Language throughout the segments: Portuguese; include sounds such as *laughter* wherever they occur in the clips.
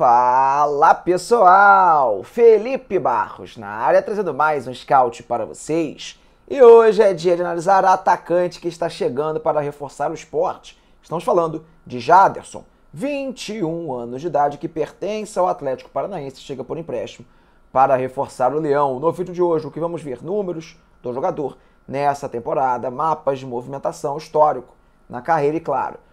Fala pessoal, Felipe Barros na área trazendo mais um scout para vocês. E hoje é dia de analisar a atacante que está chegando para reforçar o esporte. Estamos falando de Jaderson, 21 anos de idade, que pertence ao Atlético Paranaense, chega por empréstimo para reforçar o Leão. No vídeo de hoje, o que vamos ver? Números do jogador nessa temporada, mapas de movimentação, histórico na carreira e, claro,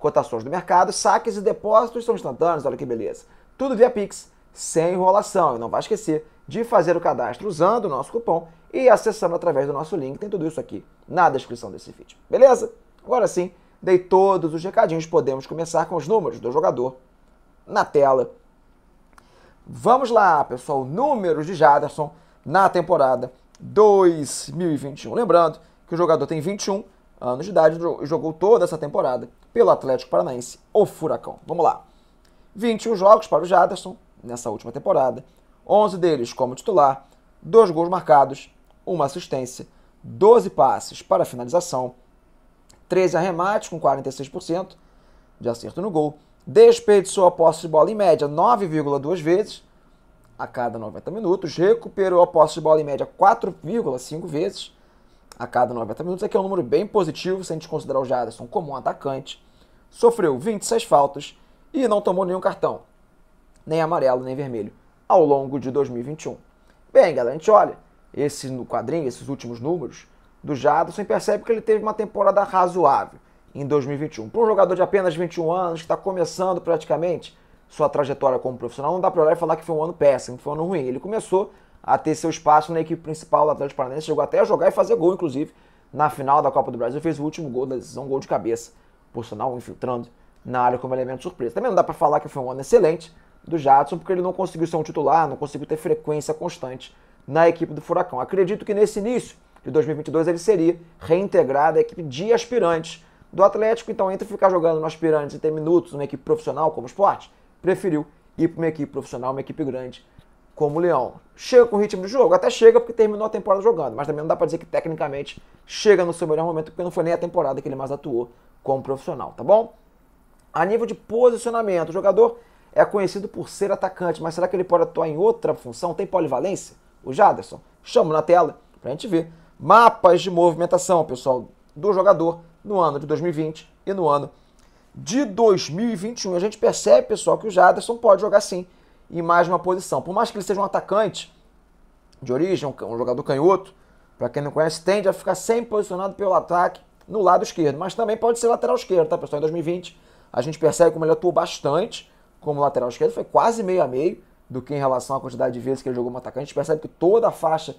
cotações do mercado, saques e depósitos são instantâneos, olha que beleza. Tudo via Pix, sem enrolação. E não vai esquecer de fazer o cadastro usando o nosso cupom e acessando através do nosso link. Tem tudo isso aqui na descrição desse vídeo. Beleza? Agora sim, dei todos os recadinhos. Podemos começar com os números do jogador na tela. Vamos lá, pessoal. Números de Jaderson na temporada 2021. Lembrando que o jogador tem 21 anos de idade, jogou toda essa temporada pelo Atlético Paranaense, o Furacão. Vamos lá. 21 jogos para o Jaderson nessa última temporada, 11 deles como titular, 2 gols marcados, 1 assistência, 12 passes para finalização, 13 arremates com 46% de acerto no gol, desperdiçou a posse de bola em média 9,2 vezes a cada 90 minutos, recuperou a posse de bola em média 4,5 vezes a cada 90 minutos, aqui é, é um número bem positivo se a gente considerar o Jadson como um atacante. Sofreu 26 faltas e não tomou nenhum cartão, nem amarelo, nem vermelho, ao longo de 2021. Bem, galera, a gente olha esse no quadrinho, esses últimos números do Jadson percebe que ele teve uma temporada razoável em 2021. Para um jogador de apenas 21 anos, que está começando praticamente sua trajetória como profissional, não dá para olhar e falar que foi um ano péssimo, foi um ano ruim. Ele começou a ter seu espaço na equipe principal do Atlético Paranaense. Chegou até a jogar e fazer gol, inclusive, na final da Copa do Brasil. Fez o último gol da decisão, um gol de cabeça, por sinal, infiltrando na área como elemento surpresa. Também não dá para falar que foi um ano excelente do Jadson, porque ele não conseguiu ser um titular, não conseguiu ter frequência constante na equipe do Furacão. Acredito que nesse início de 2022 ele seria reintegrado à equipe de aspirantes do Atlético. Então, entre ficar jogando no aspirantes e ter minutos numa equipe profissional como esporte, preferiu ir para uma equipe profissional, uma equipe grande, como o Leão. Chega com o ritmo de jogo? Até chega porque terminou a temporada jogando, mas também não dá para dizer que tecnicamente chega no seu melhor momento, porque não foi nem a temporada que ele mais atuou como profissional, tá bom? A nível de posicionamento, o jogador é conhecido por ser atacante, mas será que ele pode atuar em outra função? Tem polivalência? O Jaderson? Chamo na tela pra gente ver. Mapas de movimentação, pessoal, do jogador no ano de 2020 e no ano de 2021. A gente percebe, pessoal, que o Jaderson pode jogar sim em mais uma posição. Por mais que ele seja um atacante de origem, um jogador canhoto, para quem não conhece, tende a ficar sempre posicionado pelo ataque no lado esquerdo, mas também pode ser lateral esquerdo, tá, pessoal? Em 2020, a gente percebe como ele atuou bastante como lateral esquerdo, foi quase meio a meio do que em relação à quantidade de vezes que ele jogou como atacante. A gente percebe que toda a faixa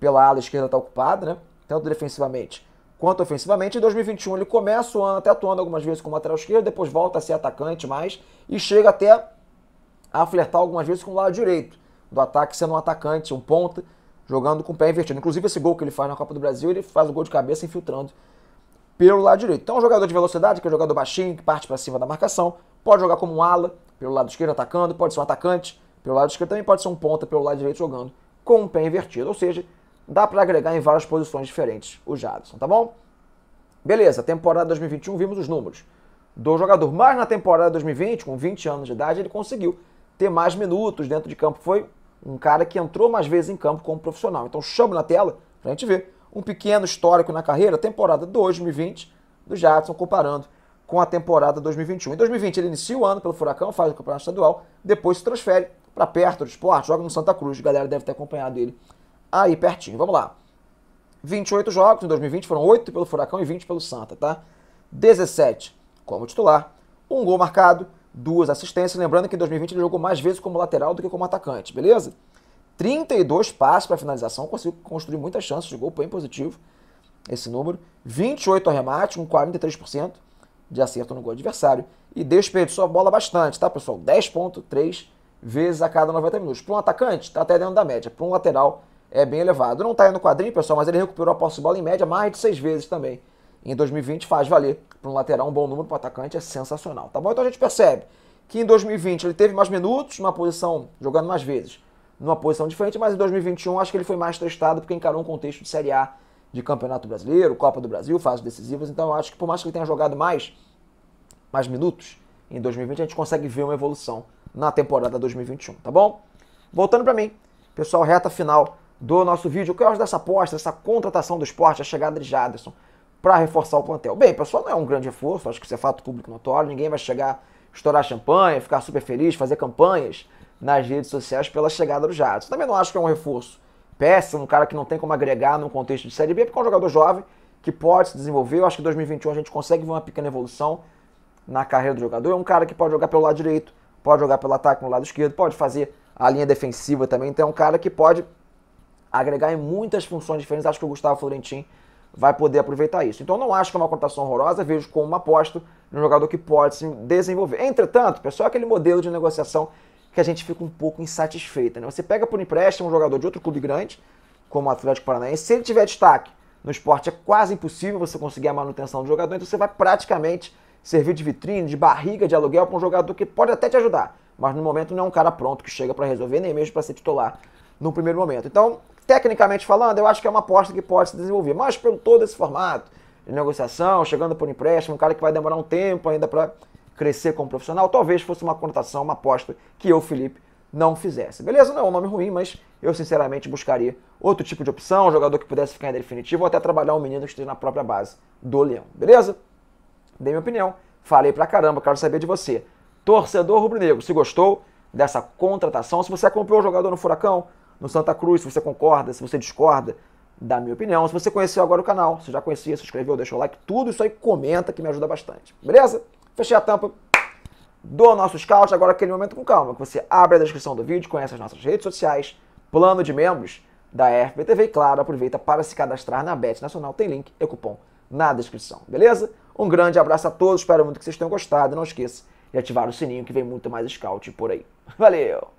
pela ala esquerda está ocupada, né? Tanto defensivamente quanto ofensivamente. Em 2021, ele começa o ano até atuando algumas vezes como lateral esquerdo, depois volta a ser atacante mais e chega até a flertar algumas vezes com o lado direito do ataque, sendo um atacante, um ponta, jogando com o pé invertido. Inclusive, esse gol que ele faz na Copa do Brasil, ele faz o gol de cabeça infiltrando pelo lado direito. Então, é um jogador de velocidade, que é um jogador baixinho, que parte para cima da marcação, pode jogar como um ala pelo lado esquerdo atacando, pode ser um atacante pelo lado esquerdo, também pode ser um ponta pelo lado direito jogando com o pé invertido. Ou seja, dá para agregar em várias posições diferentes o Jadson, tá bom? Beleza, temporada 2021 vimos os números do jogador, mas na temporada 2020, com 20 anos de idade, ele conseguiu ter mais minutos dentro de campo. Foi um cara que entrou mais vezes em campo como profissional. Então chamo na tela para a gente ver um pequeno histórico na carreira, temporada 2020 do Jadson, comparando com a temporada 2021. Em 2020 ele inicia o ano pelo Furacão, faz o campeonato estadual, depois se transfere para perto do esporte, joga no Santa Cruz. A galera deve ter acompanhado ele aí pertinho. Vamos lá. 28 jogos em 2020, foram 8 pelo Furacão e 20 pelo Santa, tá? 17 como titular, um gol marcado, duas assistências. Lembrando que em 2020 ele jogou mais vezes como lateral do que como atacante, beleza? 32 passes para finalização, conseguiu construir muitas chances de gol, bem positivo esse número. 28 arremate com 43% de acerto no gol adversário. E desperdiçou a bola bastante, tá, pessoal? 10,3 vezes a cada 90 minutos. Para um atacante, está até dentro da média. Para um lateral, é bem elevado. Não está aí no quadrinho, pessoal, mas ele recuperou a posse de bola em média mais de 6 vezes também em 2020 faz valer para um lateral um bom número para o atacante é sensacional, tá bom? Então a gente percebe que em 2020 ele teve mais minutos numa posição jogando mais vezes, numa posição diferente, mas em 2021 acho que ele foi mais testado porque encarou um contexto de Série A de Campeonato Brasileiro, Copa do Brasil, fases decisivas, então eu acho que por mais que ele tenha jogado mais mais minutos em 2020, a gente consegue ver uma evolução na temporada 2021, tá bom? Voltando para mim, pessoal, reta final do nosso vídeo. O que eu acho dessa aposta, dessa contratação do esporte, a chegada de Jaderson? para reforçar o plantel. Bem, pessoal, não é um grande reforço, acho que isso é fato público notório, ninguém vai chegar, estourar champanhe, ficar super feliz, fazer campanhas nas redes sociais pela chegada do Jadson. Também não acho que é um reforço péssimo, um cara que não tem como agregar num contexto de Série B, porque é um jogador jovem que pode se desenvolver. Eu acho que em 2021 a gente consegue ver uma pequena evolução na carreira do jogador. É um cara que pode jogar pelo lado direito, pode jogar pelo ataque no lado esquerdo, pode fazer a linha defensiva também. Então é um cara que pode agregar em muitas funções diferentes. Acho que o Gustavo Florentin vai poder aproveitar isso. Então não acho que é uma contratação horrorosa, vejo como uma aposta no jogador que pode se desenvolver. Entretanto, pessoal, é aquele modelo de negociação que a gente fica um pouco insatisfeita. Né? Você pega por empréstimo um jogador de outro clube grande, como o Atlético Paranaense, se ele tiver destaque no esporte é quase impossível você conseguir a manutenção do jogador, então você vai praticamente servir de vitrine, de barriga de aluguel para um jogador que pode até te ajudar, mas no momento não é um cara pronto que chega para resolver, nem mesmo para ser titular no primeiro momento. Então, tecnicamente falando, eu acho que é uma aposta que pode se desenvolver, mas pelo todo esse formato de negociação, chegando por empréstimo, um cara que vai demorar um tempo ainda para crescer como profissional, talvez fosse uma contratação, uma aposta que eu, Felipe, não fizesse. Beleza? Não é um nome ruim, mas eu sinceramente buscaria outro tipo de opção, um jogador que pudesse ficar em definitivo ou até trabalhar um menino que esteja na própria base do Leão. Beleza? Dei minha opinião, falei pra caramba, quero saber de você. Torcedor rubro-negro, se gostou dessa contratação, se você acompanhou o jogador no Furacão, no Santa Cruz, se você concorda, se você discorda da minha opinião. Se você conheceu agora o canal, se já conhecia, se inscreveu, deixou o like, tudo isso aí comenta que me ajuda bastante. Beleza? Fechei a tampa do nosso scout, agora aquele momento com calma, que você abre a descrição do vídeo, conhece as nossas redes sociais, plano de membros da FBTV e claro, aproveita para se cadastrar na Bet Nacional, tem link e cupom na descrição, beleza? Um grande abraço a todos, espero muito que vocês tenham gostado, não esqueça de ativar o sininho que vem muito mais scout por aí. *laughs* Valeu!